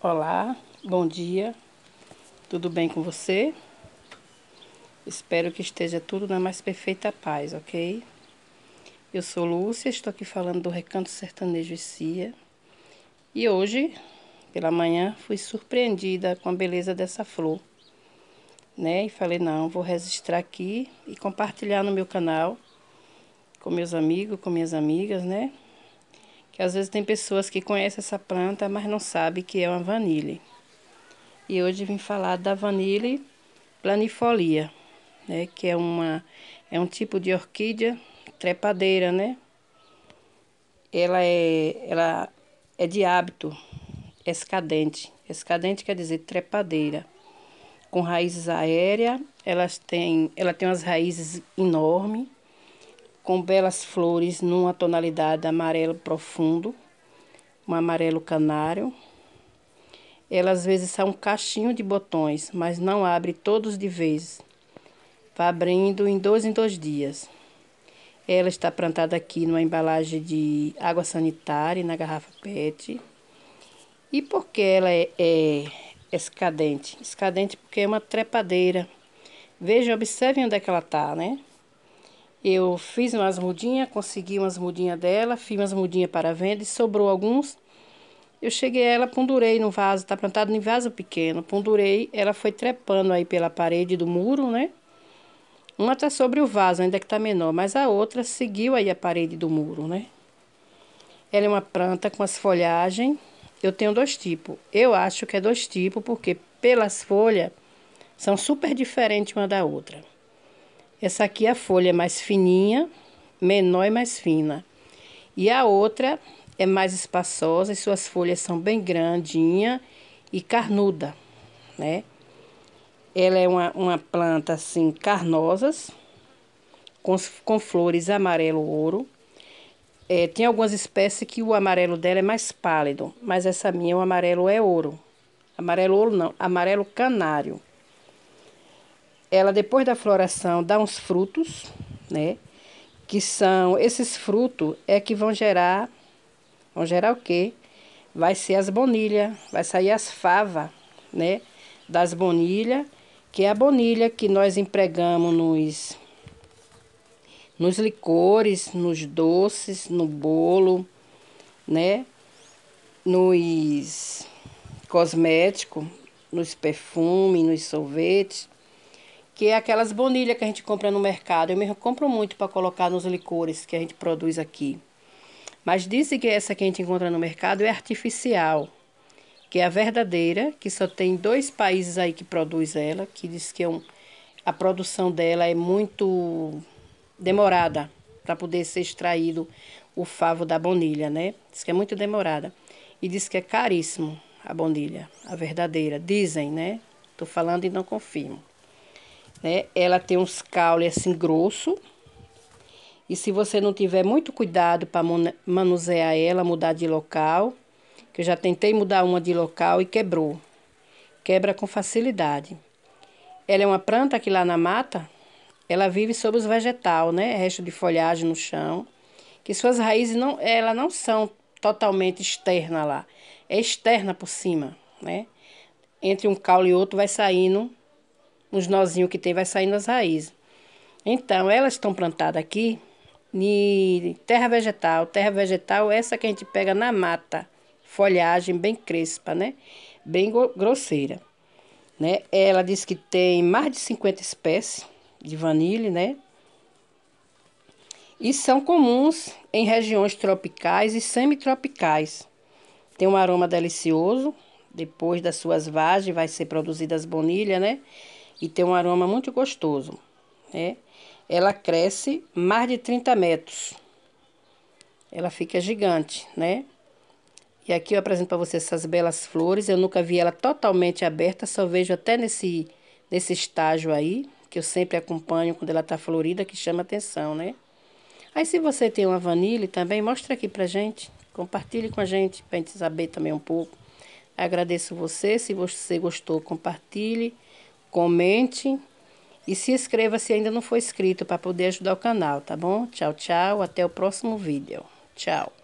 Olá, bom dia, tudo bem com você? Espero que esteja tudo na mais perfeita paz, ok? Eu sou Lúcia, estou aqui falando do Recanto Sertanejo e Cia e hoje, pela manhã, fui surpreendida com a beleza dessa flor, né? E falei: não, vou registrar aqui e compartilhar no meu canal com meus amigos, com minhas amigas, né? que às vezes tem pessoas que conhecem essa planta, mas não sabem que é uma vanille. E hoje vim falar da vanille planifolia, né, que é uma é um tipo de orquídea trepadeira, né? Ela é ela é de hábito escadente. Escadente quer dizer trepadeira. Com raízes aéreas, elas têm, ela tem umas raízes enormes com belas flores numa tonalidade amarelo profundo, um amarelo canário. Ela às vezes é um cachinho de botões, mas não abre todos de vez. Vai abrindo em dois em dois dias. Ela está plantada aqui numa embalagem de água sanitária, na garrafa PET. E por que ela é, é escadente? Escadente porque é uma trepadeira. Veja, observem onde é que ela está, né? Eu fiz umas mudinhas, consegui umas mudinhas dela, fiz umas mudinhas para venda e sobrou alguns. Eu cheguei ela, pendurei no vaso, está plantado em vaso pequeno. Pendurei, ela foi trepando aí pela parede do muro, né? Uma está sobre o vaso, ainda que está menor, mas a outra seguiu aí a parede do muro, né? Ela é uma planta com as folhagens. Eu tenho dois tipos. Eu acho que é dois tipos, porque pelas folhas são super diferentes uma da outra. Essa aqui é a folha é mais fininha, menor e mais fina. E a outra é mais espaçosa e suas folhas são bem grandinha e carnuda, né? Ela é uma, uma planta assim carnosas, com, com flores amarelo ouro. É, tem algumas espécies que o amarelo dela é mais pálido, mas essa minha o amarelo é ouro. Amarelo ouro não, amarelo canário ela depois da floração dá uns frutos, né? Que são esses frutos é que vão gerar vão gerar o quê? Vai ser as bonilhas, vai sair as fava, né? Das bonilhas, que é a bonilha que nós empregamos nos nos licores, nos doces, no bolo, né? Nos cosméticos, nos perfumes, nos sorvetes que é aquelas bonilhas que a gente compra no mercado. Eu mesmo compro muito para colocar nos licores que a gente produz aqui. Mas disse que essa que a gente encontra no mercado é artificial, que é a verdadeira, que só tem dois países aí que produz ela, que diz que é um, a produção dela é muito demorada para poder ser extraído o favo da bonilha, né? Diz que é muito demorada e diz que é caríssimo a bonilha, a verdadeira, dizem, né? estou falando e não confirmo né? Ela tem uns caules assim grosso. E se você não tiver muito cuidado para manusear ela, mudar de local, que eu já tentei mudar uma de local e quebrou. Quebra com facilidade. Ela é uma planta que lá na mata, ela vive sobre os vegetal, né? Resto de folhagem no chão, que suas raízes não, ela não são totalmente externa lá. É externa por cima, né? Entre um caule e outro vai saindo uns nozinhos que tem, vai saindo as raízes. Então, elas estão plantadas aqui em terra vegetal. Terra vegetal, essa que a gente pega na mata, folhagem bem crespa, né? Bem grosseira. Né? Ela diz que tem mais de 50 espécies de vanille, né? E são comuns em regiões tropicais e semitropicais. Tem um aroma delicioso. Depois das suas vagens vai ser produzidas as bonilhas, né? e tem um aroma muito gostoso, né? Ela cresce mais de 30 metros. Ela fica gigante, né? E aqui eu apresento para vocês essas belas flores. Eu nunca vi ela totalmente aberta, só vejo até nesse, nesse estágio aí, que eu sempre acompanho quando ela tá florida, que chama atenção, né? Aí se você tem uma vanille também, mostra aqui pra gente, compartilhe com a gente, pra gente saber também um pouco. Agradeço você, se você gostou, compartilhe comente e se inscreva se ainda não for inscrito para poder ajudar o canal, tá bom? Tchau, tchau. Até o próximo vídeo. Tchau.